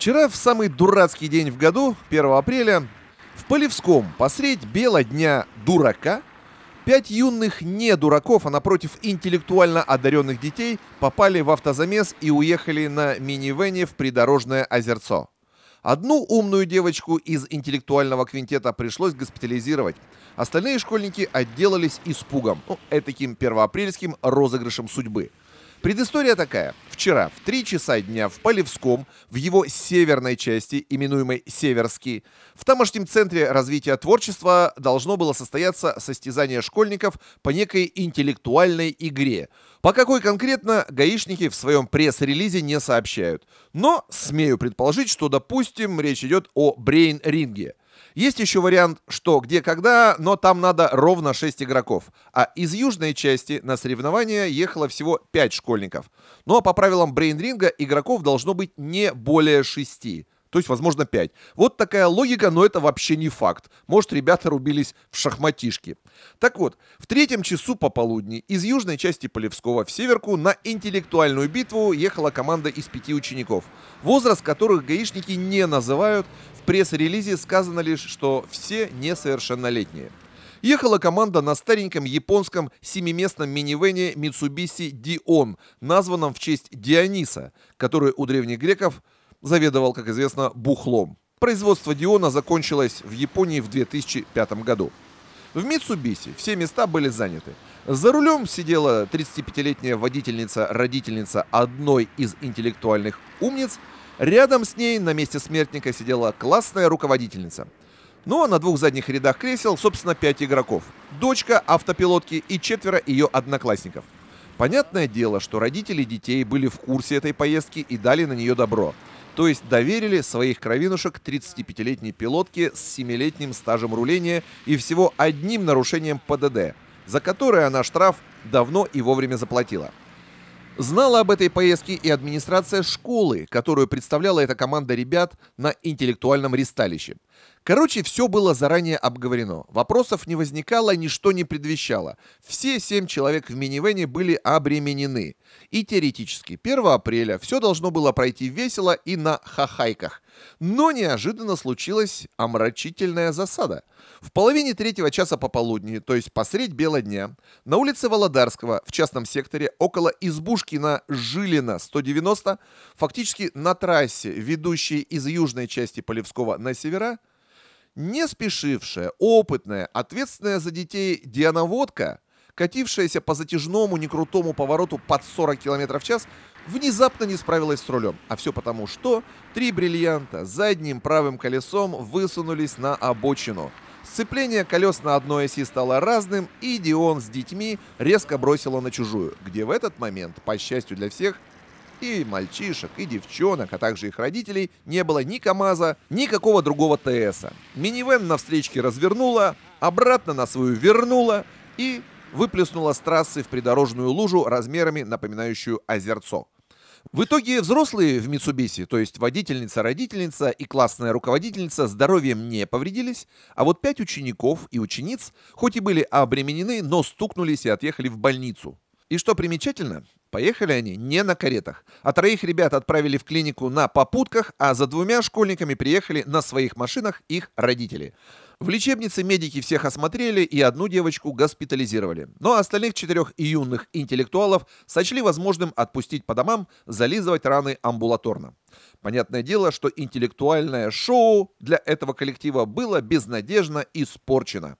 Вчера, в самый дурацкий день в году, 1 апреля, в Полевском посредь бела дня дурака, пять юных не дураков, а напротив интеллектуально одаренных детей попали в автозамес и уехали на минивене в придорожное озерцо. Одну умную девочку из интеллектуального квинтета пришлось госпитализировать. Остальные школьники отделались испугом, ну, этаким первоапрельским розыгрышем судьбы – Предыстория такая. Вчера в 3 часа дня в Полевском, в его северной части, именуемой Северский, в тамошнем центре развития творчества должно было состояться состязание школьников по некой интеллектуальной игре. По какой конкретно, гаишники в своем пресс-релизе не сообщают. Но смею предположить, что, допустим, речь идет о брейн-ринге. Есть еще вариант «что, где, когда», но там надо ровно 6 игроков. А из южной части на соревнования ехало всего 5 школьников. Ну а по правилам брейнринга игроков должно быть не более 6 то есть, возможно, 5. Вот такая логика, но это вообще не факт. Может, ребята рубились в шахматишки. Так вот, в третьем часу пополудни из южной части Полевского в северку на интеллектуальную битву ехала команда из пяти учеников, возраст которых гаишники не называют, в пресс-релизе сказано лишь, что все несовершеннолетние. Ехала команда на стареньком японском семиместном минивене Mitsubishi Dion, названном в честь Диониса, который у древних греков заведовал, как известно, бухлом. Производство Диона закончилось в Японии в 2005 году. В Митсубиси все места были заняты. За рулем сидела 35-летняя водительница-родительница одной из интеллектуальных умниц. Рядом с ней на месте смертника сидела классная руководительница. Ну а на двух задних рядах кресел, собственно, пять игроков. Дочка автопилотки и четверо ее одноклассников. Понятное дело, что родители детей были в курсе этой поездки и дали на нее добро – то есть доверили своих кровинушек 35-летней пилотке с 7-летним стажем руления и всего одним нарушением ПДД, за которое она штраф давно и вовремя заплатила. Знала об этой поездке и администрация школы, которую представляла эта команда ребят на интеллектуальном ристалище. Короче, все было заранее обговорено. Вопросов не возникало, ничто не предвещало. Все семь человек в минивене были обременены. И теоретически 1 апреля все должно было пройти весело и на хахайках. Но неожиданно случилась омрачительная засада. В половине третьего часа пополудни, то есть посредь бела дня, на улице Володарского, в частном секторе, около избушки на Жилина 190, фактически на трассе, ведущей из южной части Полевского на севера, не спешившая, опытная, ответственная за детей Диана Водка, катившаяся по затяжному некрутому повороту под 40 км в час, внезапно не справилась с рулем. А все потому, что три бриллианта задним правым колесом высунулись на обочину. Сцепление колес на одной оси стало разным, и Дион с детьми резко бросило на чужую, где в этот момент, по счастью для всех, и мальчишек, и девчонок, а также их родителей не было ни КАМАЗа, ни какого другого ТС. Минивэн на встречке развернула, обратно на свою вернула и выплеснула с трассы в придорожную лужу размерами, напоминающую озерцо. В итоге взрослые в Митсубиси, то есть водительница, родительница и классная руководительница, здоровьем не повредились, а вот пять учеников и учениц, хоть и были обременены, но стукнулись и отъехали в больницу. И что примечательно, Поехали они не на каретах, а троих ребят отправили в клинику на попутках, а за двумя школьниками приехали на своих машинах их родители. В лечебнице медики всех осмотрели и одну девочку госпитализировали. Но ну, а остальных четырех юных интеллектуалов сочли возможным отпустить по домам, зализывать раны амбулаторно. Понятное дело, что интеллектуальное шоу для этого коллектива было безнадежно испорчено.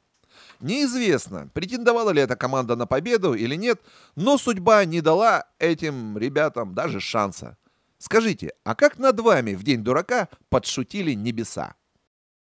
Неизвестно, претендовала ли эта команда на победу или нет, но судьба не дала этим ребятам даже шанса. Скажите, а как над вами в день дурака подшутили небеса?